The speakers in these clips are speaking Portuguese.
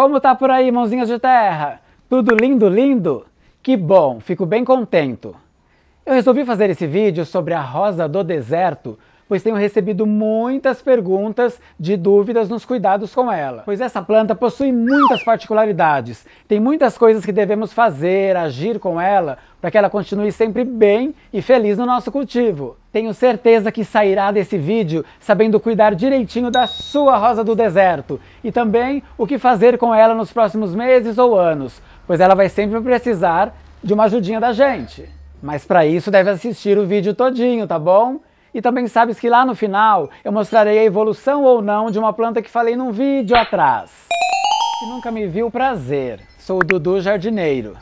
Como tá por aí, mãozinhas de terra? Tudo lindo, lindo? Que bom, fico bem contento. Eu resolvi fazer esse vídeo sobre a rosa do deserto pois tenho recebido muitas perguntas de dúvidas nos cuidados com ela. Pois essa planta possui muitas particularidades, tem muitas coisas que devemos fazer, agir com ela, para que ela continue sempre bem e feliz no nosso cultivo. Tenho certeza que sairá desse vídeo sabendo cuidar direitinho da sua rosa do deserto e também o que fazer com ela nos próximos meses ou anos, pois ela vai sempre precisar de uma ajudinha da gente. Mas para isso deve assistir o vídeo todinho, tá bom? E também sabes que lá no final eu mostrarei a evolução ou não de uma planta que falei num vídeo atrás. Se nunca me viu, prazer. Sou o Dudu Jardineiro.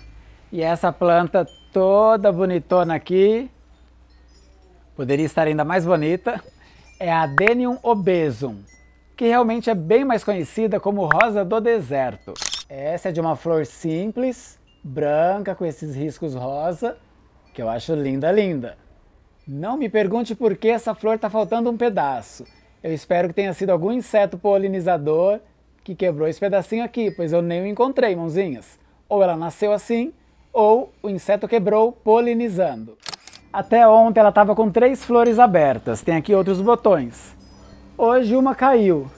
E essa planta toda bonitona aqui, poderia estar ainda mais bonita, é a Adenium obesum, que realmente é bem mais conhecida como rosa do deserto. Essa é de uma flor simples, branca, com esses riscos rosa, que eu acho linda, linda. Não me pergunte por que essa flor está faltando um pedaço. Eu espero que tenha sido algum inseto polinizador que quebrou esse pedacinho aqui, pois eu nem o encontrei, mãozinhas. Ou ela nasceu assim, ou o inseto quebrou polinizando. Até ontem ela estava com três flores abertas, tem aqui outros botões. Hoje uma caiu.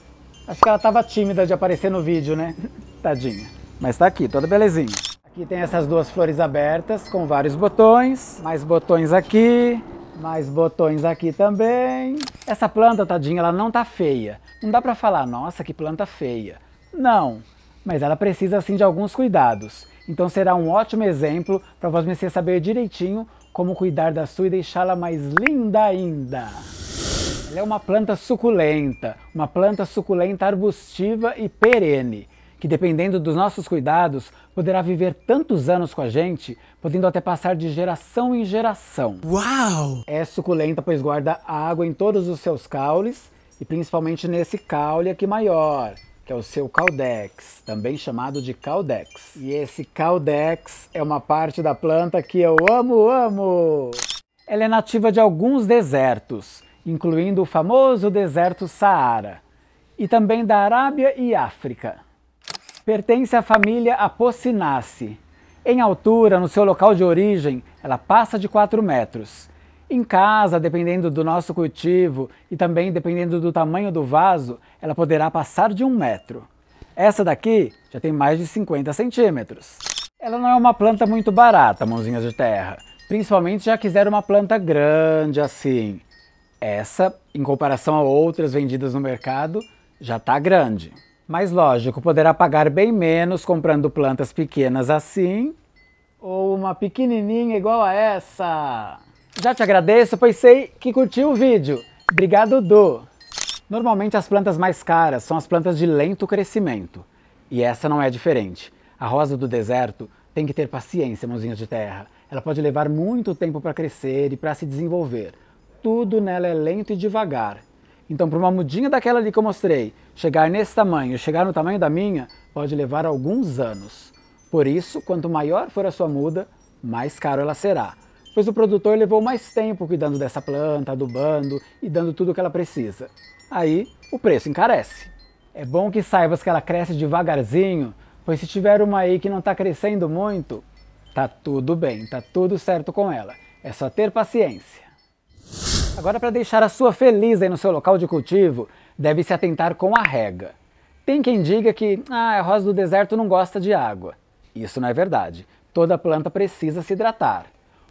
Acho que ela estava tímida de aparecer no vídeo, né? Tadinha. Mas está aqui, toda belezinha. Aqui tem essas duas flores abertas com vários botões, mais botões aqui, mais botões aqui também. Essa planta, tadinha, ela não tá feia. Não dá pra falar, nossa, que planta feia. Não, mas ela precisa sim de alguns cuidados. Então será um ótimo exemplo para você saber direitinho como cuidar da sua e deixá-la mais linda ainda. Ela é uma planta suculenta, uma planta suculenta arbustiva e perene que dependendo dos nossos cuidados, poderá viver tantos anos com a gente, podendo até passar de geração em geração. Uau! É suculenta, pois guarda água em todos os seus caules, e principalmente nesse caule aqui maior, que é o seu caudex, também chamado de caudex. E esse caudex é uma parte da planta que eu amo, amo! Ela é nativa de alguns desertos, incluindo o famoso deserto Saara, e também da Arábia e África. Pertence à família Apocinace. Em altura, no seu local de origem, ela passa de 4 metros. Em casa, dependendo do nosso cultivo e também dependendo do tamanho do vaso, ela poderá passar de um metro. Essa daqui já tem mais de 50 centímetros. Ela não é uma planta muito barata, mãozinhas de terra. Principalmente já quiser uma planta grande assim. Essa, em comparação a outras vendidas no mercado, já está grande. Mas lógico, poderá pagar bem menos comprando plantas pequenas assim ou uma pequenininha igual a essa. Já te agradeço, pois sei que curtiu o vídeo. Obrigado, Du. Normalmente as plantas mais caras são as plantas de lento crescimento. E essa não é diferente. A rosa do deserto tem que ter paciência, mãozinha de terra. Ela pode levar muito tempo para crescer e para se desenvolver. Tudo nela é lento e devagar. Então, para uma mudinha daquela ali que eu mostrei chegar nesse tamanho, chegar no tamanho da minha, pode levar alguns anos. Por isso, quanto maior for a sua muda, mais caro ela será, pois o produtor levou mais tempo cuidando dessa planta, adubando e dando tudo o que ela precisa. Aí, o preço encarece. É bom que saibas que ela cresce devagarzinho, pois se tiver uma aí que não está crescendo muito, tá tudo bem, tá tudo certo com ela. É só ter paciência. Agora, para deixar a sua feliz aí no seu local de cultivo, deve se atentar com a rega. Tem quem diga que ah, a rosa do deserto não gosta de água. Isso não é verdade. Toda planta precisa se hidratar.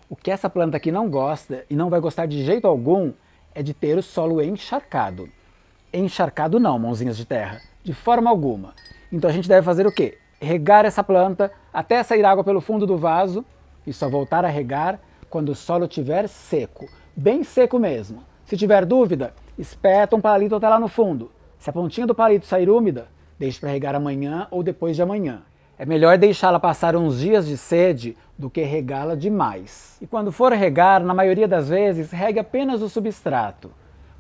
O que essa planta aqui não gosta e não vai gostar de jeito algum é de ter o solo encharcado. Encharcado não, mãozinhas de terra, de forma alguma. Então a gente deve fazer o quê? Regar essa planta até sair água pelo fundo do vaso e só voltar a regar quando o solo estiver seco, bem seco mesmo. Se tiver dúvida, espeta um palito até lá no fundo. Se a pontinha do palito sair úmida, deixe para regar amanhã ou depois de amanhã. É melhor deixá-la passar uns dias de sede do que regá-la demais. E quando for regar, na maioria das vezes, regue apenas o substrato.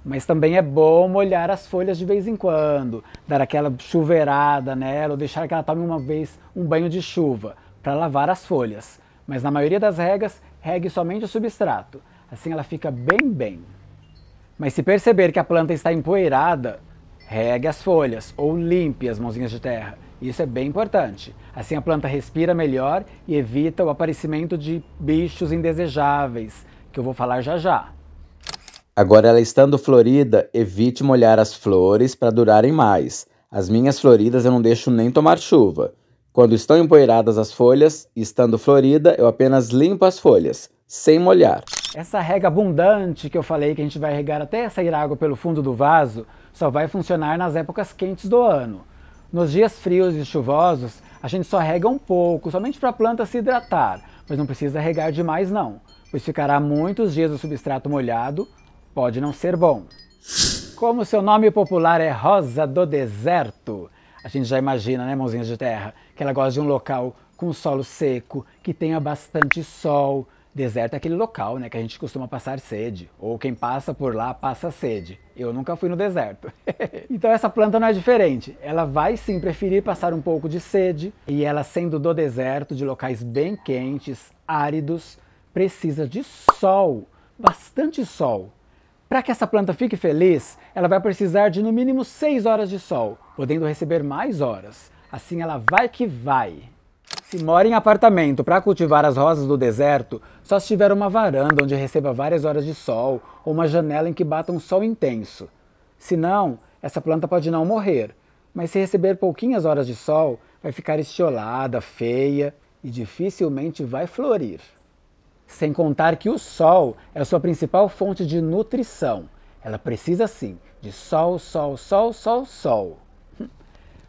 Mas também é bom molhar as folhas de vez em quando, dar aquela chuveirada nela ou deixar que ela tome uma vez um banho de chuva para lavar as folhas. Mas na maioria das regas, regue somente o substrato. Assim ela fica bem bem. Mas se perceber que a planta está empoeirada, regue as folhas ou limpe as mãozinhas de terra. Isso é bem importante. Assim a planta respira melhor e evita o aparecimento de bichos indesejáveis, que eu vou falar já já. Agora, ela estando florida, evite molhar as flores para durarem mais. As minhas floridas eu não deixo nem tomar chuva. Quando estão empoeiradas as folhas, estando florida, eu apenas limpo as folhas, sem molhar. Essa rega abundante que eu falei que a gente vai regar até sair água pelo fundo do vaso só vai funcionar nas épocas quentes do ano. Nos dias frios e chuvosos, a gente só rega um pouco, somente para a planta se hidratar, mas não precisa regar demais não, pois ficará muitos dias o substrato molhado, pode não ser bom. Como seu nome popular é Rosa do Deserto, a gente já imagina, né, mãozinha de terra, que ela gosta de um local com solo seco, que tenha bastante sol, Deserto é aquele local, né, que a gente costuma passar sede, ou quem passa por lá passa sede. Eu nunca fui no deserto. então essa planta não é diferente. Ela vai sim preferir passar um pouco de sede, e ela sendo do deserto, de locais bem quentes, áridos, precisa de sol, bastante sol. Para que essa planta fique feliz, ela vai precisar de no mínimo 6 horas de sol, podendo receber mais horas. Assim ela vai que vai. Se mora em apartamento para cultivar as rosas do deserto, só se tiver uma varanda onde receba várias horas de sol ou uma janela em que bata um sol intenso. Se não, essa planta pode não morrer, mas se receber pouquinhas horas de sol, vai ficar estiolada, feia e dificilmente vai florir. Sem contar que o sol é a sua principal fonte de nutrição. Ela precisa sim de sol, sol, sol, sol, sol.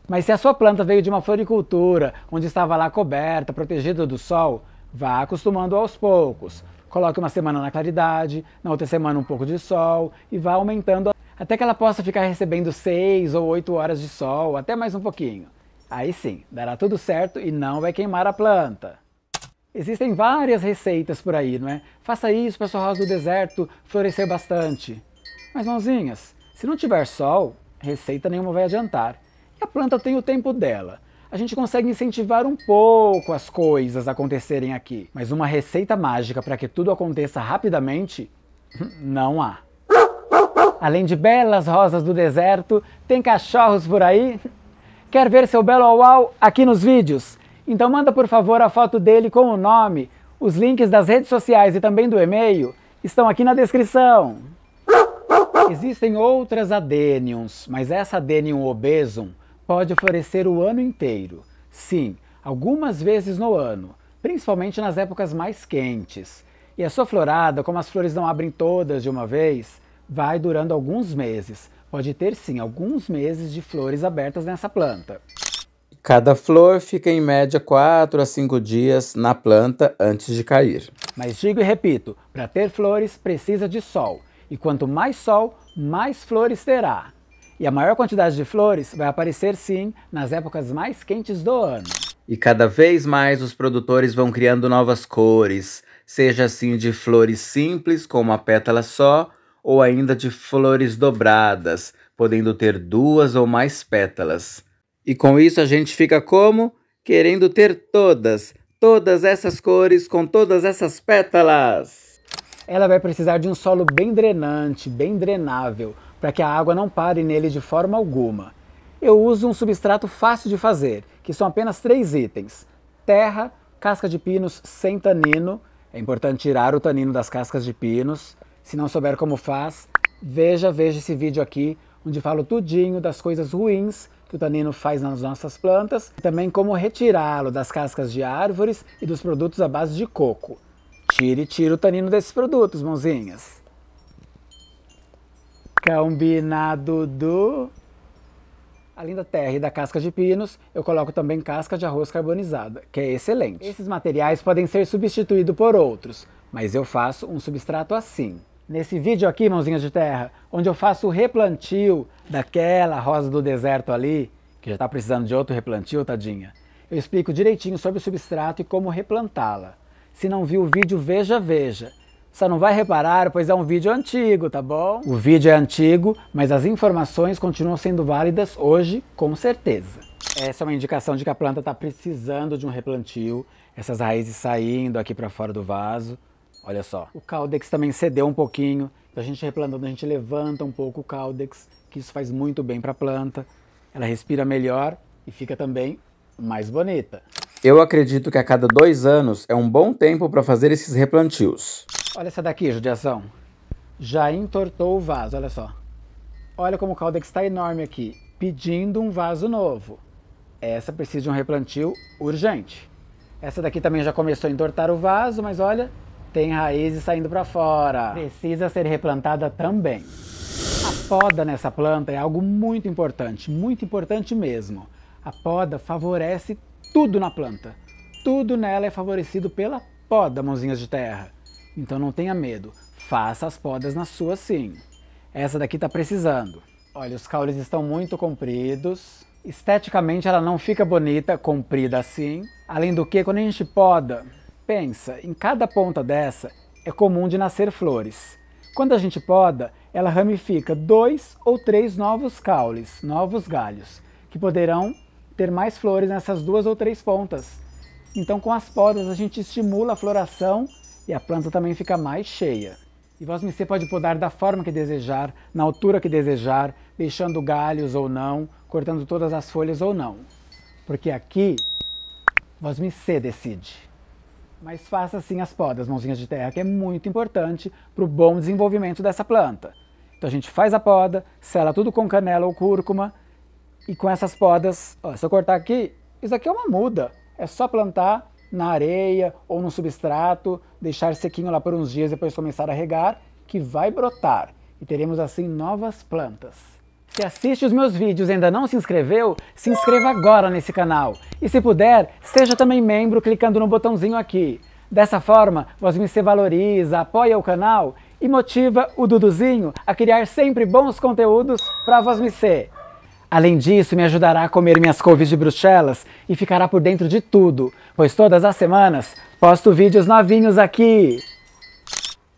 Mas se a sua planta veio de uma floricultura, onde estava lá coberta, protegida do sol, vá acostumando aos poucos. Coloque uma semana na claridade, na outra semana um pouco de sol e vá aumentando até que ela possa ficar recebendo 6 ou 8 horas de sol, até mais um pouquinho. Aí sim, dará tudo certo e não vai queimar a planta. Existem várias receitas por aí, não é? Faça isso para sua rosa do deserto florescer bastante. Mas mãozinhas, se não tiver sol, receita nenhuma vai adiantar a planta tem o tempo dela. A gente consegue incentivar um pouco as coisas acontecerem aqui, mas uma receita mágica para que tudo aconteça rapidamente hum, não há. Além de belas rosas do deserto, tem cachorros por aí? Quer ver seu belo au-au aqui nos vídeos? Então manda por favor a foto dele com o nome. Os links das redes sociais e também do e-mail estão aqui na descrição. Existem outras adeniums, mas essa adenium obesum pode florescer o ano inteiro. Sim, algumas vezes no ano, principalmente nas épocas mais quentes. E a sua florada, como as flores não abrem todas de uma vez, vai durando alguns meses. Pode ter sim alguns meses de flores abertas nessa planta. Cada flor fica em média 4 a 5 dias na planta antes de cair. Mas digo e repito, para ter flores precisa de sol. E quanto mais sol, mais flores terá. E a maior quantidade de flores vai aparecer sim nas épocas mais quentes do ano. E cada vez mais os produtores vão criando novas cores, seja assim de flores simples, com uma pétala só, ou ainda de flores dobradas, podendo ter duas ou mais pétalas. E com isso a gente fica como? Querendo ter todas, todas essas cores com todas essas pétalas. Ela vai precisar de um solo bem drenante, bem drenável, para que a água não pare nele de forma alguma. Eu uso um substrato fácil de fazer, que são apenas três itens: terra, casca de pinos sem tanino. É importante tirar o tanino das cascas de pinos. Se não souber como faz, veja, veja esse vídeo aqui, onde falo tudinho das coisas ruins que o tanino faz nas nossas plantas e também como retirá-lo das cascas de árvores e dos produtos à base de coco. Tire, tire o tanino desses produtos, mãozinhas. Combinado do... Além da terra e da casca de pinos, eu coloco também casca de arroz carbonizada, que é excelente. Esses materiais podem ser substituídos por outros, mas eu faço um substrato assim. Nesse vídeo aqui, mãozinha de terra, onde eu faço o replantio daquela rosa do deserto ali, que já está precisando de outro replantio, tadinha, eu explico direitinho sobre o substrato e como replantá-la. Se não viu o vídeo, veja, veja. Só não vai reparar, pois é um vídeo antigo, tá bom? O vídeo é antigo, mas as informações continuam sendo válidas hoje, com certeza. Essa é uma indicação de que a planta está precisando de um replantio, essas raízes saindo aqui para fora do vaso. Olha só. O caudex também cedeu um pouquinho, então, a gente replantando, a gente levanta um pouco o caudex, que isso faz muito bem para a planta. Ela respira melhor e fica também mais bonita. Eu acredito que a cada dois anos é um bom tempo para fazer esses replantios. Olha essa daqui, judiação. Já entortou o vaso, olha só. Olha como o caldex está enorme aqui, pedindo um vaso novo. Essa precisa de um replantio urgente. Essa daqui também já começou a entortar o vaso, mas olha, tem raízes saindo para fora. Precisa ser replantada também. A poda nessa planta é algo muito importante, muito importante mesmo. A poda favorece tudo na planta. Tudo nela é favorecido pela poda, mãozinhas de terra. Então não tenha medo, faça as podas na sua sim. Essa daqui está precisando. Olha, os caules estão muito compridos. Esteticamente ela não fica bonita, comprida assim. Além do que, quando a gente poda, pensa, em cada ponta dessa é comum de nascer flores. Quando a gente poda, ela ramifica dois ou três novos caules, novos galhos, que poderão ter mais flores nessas duas ou três pontas. Então, com as podas, a gente estimula a floração e a planta também fica mais cheia. E vosmecê pode podar da forma que desejar, na altura que desejar, deixando galhos ou não, cortando todas as folhas ou não. Porque aqui, vosmecê decide. Mas faça assim as podas, mãozinhas de terra, que é muito importante para o bom desenvolvimento dessa planta. Então a gente faz a poda, sela tudo com canela ou cúrcuma, e com essas podas, ó, se eu cortar aqui, isso aqui é uma muda. É só plantar na areia ou no substrato, deixar sequinho lá por uns dias e depois começar a regar, que vai brotar e teremos assim novas plantas. Se assiste os meus vídeos e ainda não se inscreveu, se inscreva agora nesse canal. E se puder, seja também membro clicando no botãozinho aqui. Dessa forma, você valoriza, apoia o canal e motiva o Duduzinho a criar sempre bons conteúdos para você. Além disso, me ajudará a comer minhas couves de bruxelas e ficará por dentro de tudo, pois todas as semanas posto vídeos novinhos aqui.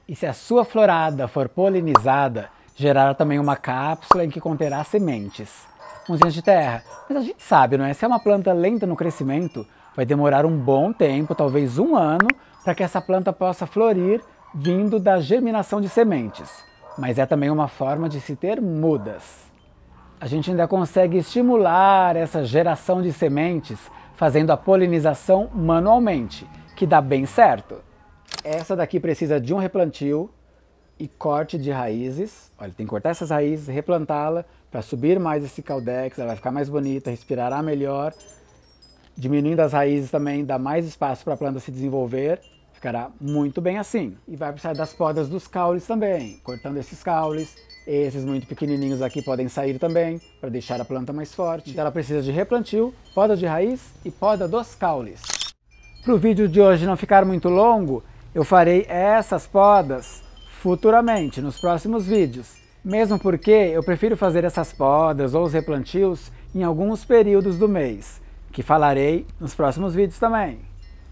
E se a sua florada for polinizada, gerará também uma cápsula em que conterá sementes, unzinhas de terra. Mas a gente sabe, não é? Se é uma planta lenta no crescimento, vai demorar um bom tempo, talvez um ano, para que essa planta possa florir vindo da germinação de sementes. Mas é também uma forma de se ter mudas a gente ainda consegue estimular essa geração de sementes fazendo a polinização manualmente, que dá bem certo. Essa daqui precisa de um replantio e corte de raízes. Olha, tem que cortar essas raízes, replantá-la para subir mais esse caldex, ela vai ficar mais bonita, respirará melhor. Diminuindo as raízes também dá mais espaço para a planta se desenvolver, ficará muito bem assim. E vai precisar das podas dos caules também, cortando esses caules, esses muito pequenininhos aqui podem sair também, para deixar a planta mais forte. Então ela precisa de replantio, poda de raiz e poda dos caules. Para o vídeo de hoje não ficar muito longo, eu farei essas podas futuramente, nos próximos vídeos. Mesmo porque eu prefiro fazer essas podas ou os replantios em alguns períodos do mês, que falarei nos próximos vídeos também.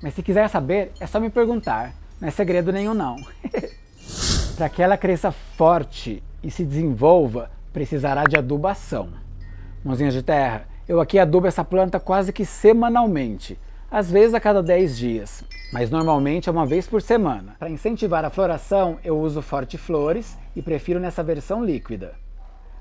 Mas se quiser saber, é só me perguntar, não é segredo nenhum não. para que ela cresça forte e se desenvolva, precisará de adubação. Mãozinhas de terra, eu aqui adubo essa planta quase que semanalmente, às vezes a cada 10 dias, mas normalmente é uma vez por semana. Para incentivar a floração, eu uso Forte Flores e prefiro nessa versão líquida.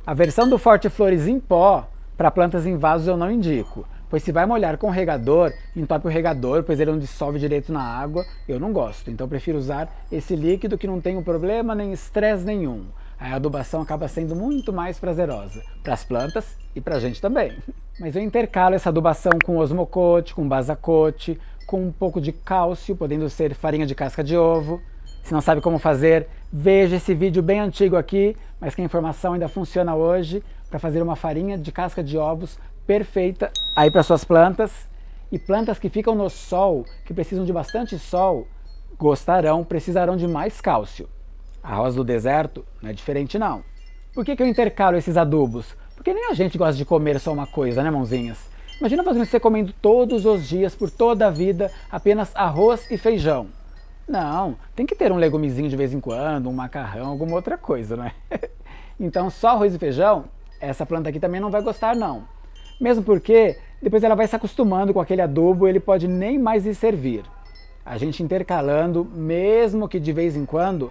A versão do Forte Flores em pó, para plantas em vasos eu não indico, pois se vai molhar com regador, entope o regador, pois ele não dissolve direito na água, eu não gosto. Então prefiro usar esse líquido que não tem um problema nem estresse nenhum a adubação acaba sendo muito mais prazerosa para as plantas e para a gente também. Mas eu intercalo essa adubação com osmocote, com basacote, com um pouco de cálcio, podendo ser farinha de casca de ovo. Se não sabe como fazer, veja esse vídeo bem antigo aqui, mas que a informação ainda funciona hoje para fazer uma farinha de casca de ovos perfeita aí para suas plantas. E plantas que ficam no sol, que precisam de bastante sol, gostarão, precisarão de mais cálcio. Arroz do deserto não é diferente não. Por que, que eu intercalo esses adubos? Porque nem a gente gosta de comer só uma coisa, né, mãozinhas? Imagina você comendo todos os dias, por toda a vida, apenas arroz e feijão. Não, tem que ter um legumezinho de vez em quando, um macarrão, alguma outra coisa, né? então, só arroz e feijão, essa planta aqui também não vai gostar, não. Mesmo porque depois ela vai se acostumando com aquele adubo, e ele pode nem mais lhe servir. A gente intercalando, mesmo que de vez em quando,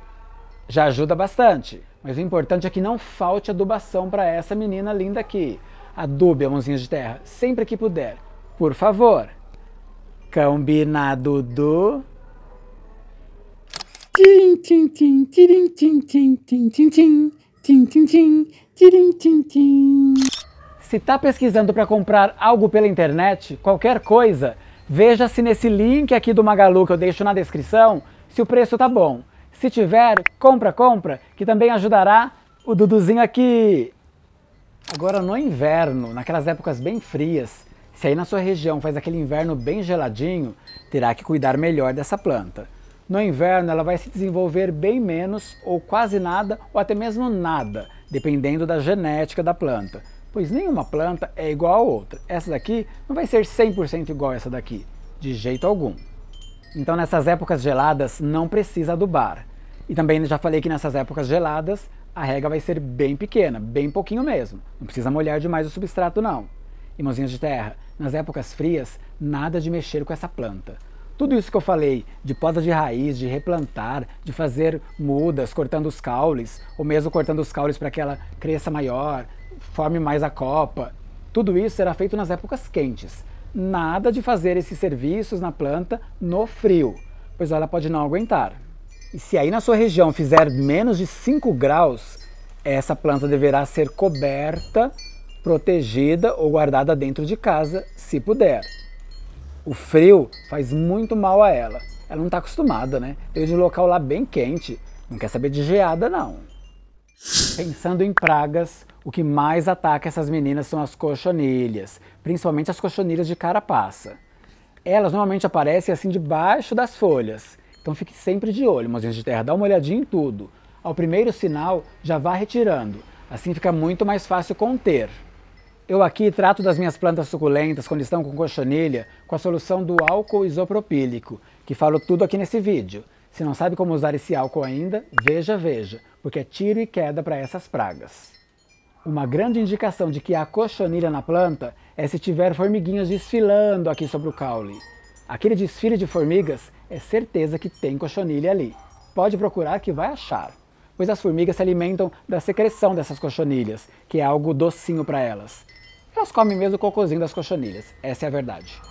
já ajuda bastante. Mas o importante é que não falte adubação para essa menina linda aqui. Adube a mãozinha de terra sempre que puder, por favor. Combinado do. Se está pesquisando para comprar algo pela internet, qualquer coisa, veja se nesse link aqui do Magalu que eu deixo na descrição se o preço tá bom. Se tiver, compra, compra, que também ajudará o Duduzinho aqui. Agora no inverno, naquelas épocas bem frias, se aí na sua região faz aquele inverno bem geladinho, terá que cuidar melhor dessa planta. No inverno ela vai se desenvolver bem menos ou quase nada ou até mesmo nada, dependendo da genética da planta. Pois nenhuma planta é igual a outra. Essa daqui não vai ser 100% igual a essa daqui, de jeito algum. Então nessas épocas geladas não precisa adubar. E também já falei que nessas épocas geladas, a rega vai ser bem pequena, bem pouquinho mesmo. Não precisa molhar demais o substrato não. E mãozinhas de terra, nas épocas frias, nada de mexer com essa planta. Tudo isso que eu falei, de poda de raiz, de replantar, de fazer mudas, cortando os caules, ou mesmo cortando os caules para que ela cresça maior, forme mais a copa, tudo isso será feito nas épocas quentes. Nada de fazer esses serviços na planta no frio, pois ela pode não aguentar. E se aí na sua região fizer menos de 5 graus, essa planta deverá ser coberta, protegida ou guardada dentro de casa, se puder. O frio faz muito mal a ela. Ela não está acostumada, né? Veio de um local lá bem quente. Não quer saber de geada, não. Pensando em pragas, o que mais ataca essas meninas são as cochonilhas, principalmente as cochonilhas de carapaça. Elas normalmente aparecem assim debaixo das folhas então fique sempre de olho, mãozinhas de terra, dá uma olhadinha em tudo. Ao primeiro sinal, já vá retirando. Assim fica muito mais fácil conter. Eu aqui trato das minhas plantas suculentas quando estão com cochonilha com a solução do álcool isopropílico, que falo tudo aqui nesse vídeo. Se não sabe como usar esse álcool ainda, veja, veja, porque é tiro e queda para essas pragas. Uma grande indicação de que há cochonilha na planta é se tiver formiguinhas desfilando aqui sobre o caule. Aquele desfile de formigas é certeza que tem cochonilha ali. Pode procurar que vai achar, pois as formigas se alimentam da secreção dessas cochonilhas, que é algo docinho para elas. Elas comem mesmo o cocôzinho das cochonilhas, essa é a verdade.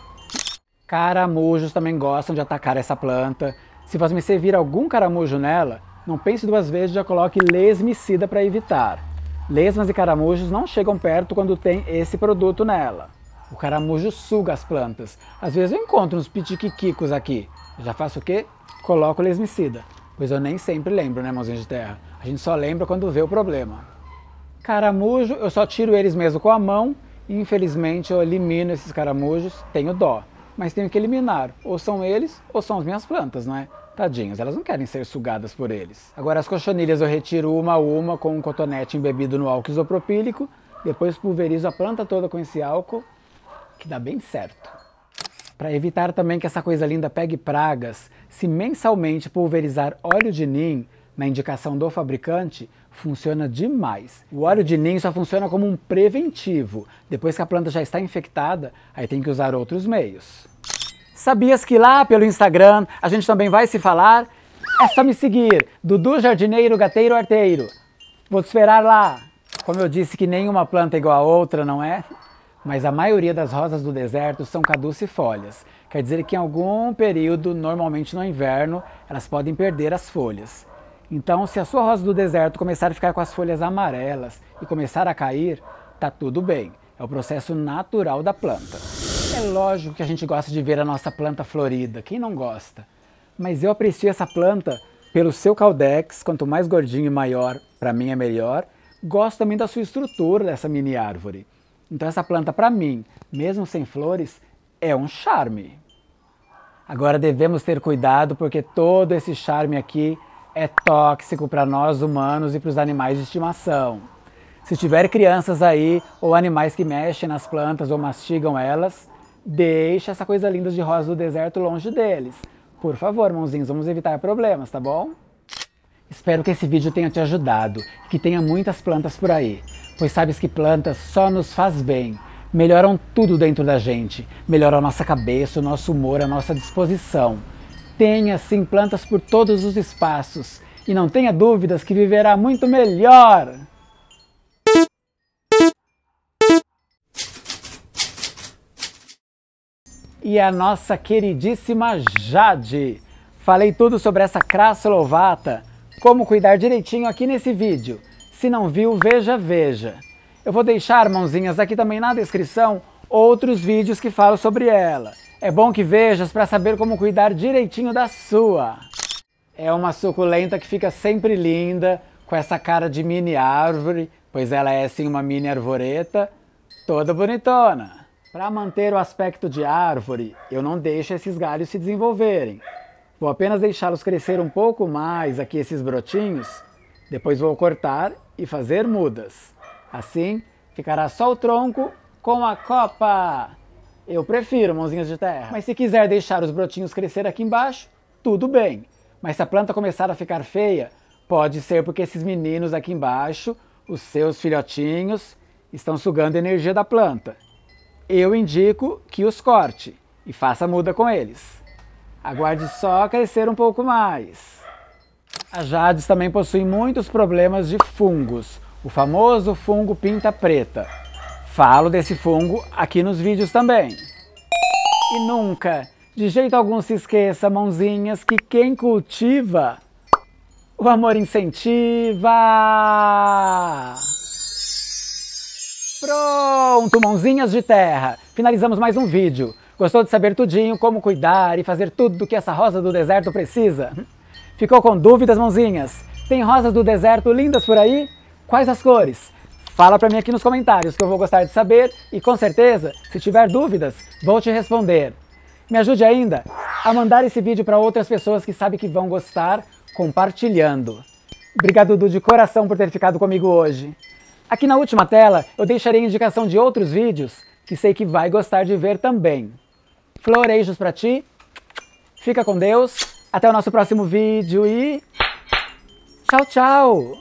Caramujos também gostam de atacar essa planta. Se você vir algum caramujo nela, não pense duas vezes, já coloque lesmicida para evitar. Lesmas e caramujos não chegam perto quando tem esse produto nela. O caramujo suga as plantas. Às vezes eu encontro uns pitiquiquicos aqui, já faço o quê? Coloco o lesmicida, pois eu nem sempre lembro, né, mãozinha de terra? A gente só lembra quando vê o problema. Caramujo, eu só tiro eles mesmo com a mão e infelizmente eu elimino esses caramujos, tenho dó. Mas tenho que eliminar, ou são eles ou são as minhas plantas, não é? Tadinhas, elas não querem ser sugadas por eles. Agora as cochonilhas eu retiro uma a uma com um cotonete embebido no álcool isopropílico, depois pulverizo a planta toda com esse álcool, que dá bem certo. Para evitar também que essa coisa linda pegue pragas, se mensalmente pulverizar óleo de nim na indicação do fabricante, funciona demais. O óleo de nim só funciona como um preventivo. Depois que a planta já está infectada, aí tem que usar outros meios. Sabias que lá pelo Instagram a gente também vai se falar? É só me seguir, Dudu Jardineiro Gateiro Arteiro. Vou te esperar lá. Como eu disse que nenhuma planta é igual a outra, não é? mas a maioria das rosas do deserto são caducifólias. Quer dizer que em algum período, normalmente no inverno, elas podem perder as folhas. Então, se a sua rosa do deserto começar a ficar com as folhas amarelas e começar a cair, tá tudo bem. É o processo natural da planta. É lógico que a gente gosta de ver a nossa planta florida, quem não gosta? Mas eu aprecio essa planta pelo seu caldex, quanto mais gordinho e maior, para mim é melhor. Gosto também da sua estrutura dessa mini árvore. Então essa planta para mim, mesmo sem flores, é um charme. Agora devemos ter cuidado porque todo esse charme aqui é tóxico para nós humanos e para os animais de estimação. Se tiver crianças aí ou animais que mexem nas plantas ou mastigam elas, deixa essa coisa linda de rosa do deserto longe deles. Por favor, mãozinhos, vamos evitar problemas, tá bom? Espero que esse vídeo tenha te ajudado, e que tenha muitas plantas por aí, pois sabes que plantas só nos faz bem, melhoram tudo dentro da gente, melhoram a nossa cabeça, o nosso humor, a nossa disposição. Tenha sim plantas por todos os espaços e não tenha dúvidas que viverá muito melhor. E a nossa queridíssima Jade. Falei tudo sobre essa crassa lovata como cuidar direitinho aqui nesse vídeo. Se não viu, veja, veja. Eu vou deixar, mãozinhas, aqui também na descrição outros vídeos que falam sobre ela. É bom que vejas para saber como cuidar direitinho da sua. É uma suculenta que fica sempre linda, com essa cara de mini árvore, pois ela é sim uma mini arvoreta, toda bonitona. Para manter o aspecto de árvore, eu não deixo esses galhos se desenvolverem. Vou apenas deixá-los crescer um pouco mais aqui esses brotinhos, depois vou cortar e fazer mudas. Assim ficará só o tronco com a copa. Eu prefiro mãozinhas de terra. Mas se quiser deixar os brotinhos crescer aqui embaixo, tudo bem. Mas se a planta começar a ficar feia, pode ser porque esses meninos aqui embaixo, os seus filhotinhos, estão sugando a energia da planta. Eu indico que os corte e faça muda com eles. Aguarde só crescer um pouco mais. As jades também possuem muitos problemas de fungos, o famoso fungo pinta preta. Falo desse fungo aqui nos vídeos também. E nunca, de jeito algum se esqueça, mãozinhas, que quem cultiva, o amor incentiva. Pronto, mãozinhas de terra. Finalizamos mais um vídeo. Gostou de saber tudinho como cuidar e fazer tudo do que essa rosa do deserto precisa? Ficou com dúvidas, mãozinhas? Tem rosas do deserto lindas por aí? Quais as cores? Fala para mim aqui nos comentários que eu vou gostar de saber e com certeza, se tiver dúvidas, vou te responder. Me ajude ainda a mandar esse vídeo para outras pessoas que sabem que vão gostar, compartilhando. Obrigado, Dudu, de coração por ter ficado comigo hoje. Aqui na última tela, eu deixarei indicação de outros vídeos que sei que vai gostar de ver também florejos para ti. Fica com Deus. Até o nosso próximo vídeo e tchau, tchau.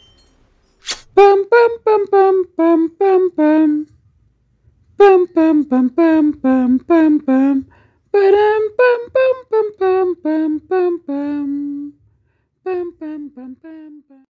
Pam pam pam pam pam pam pam. Pam pam pam pam pam pam pam. pam pam pam pam pam pam pam. Pam pam pam pam pam.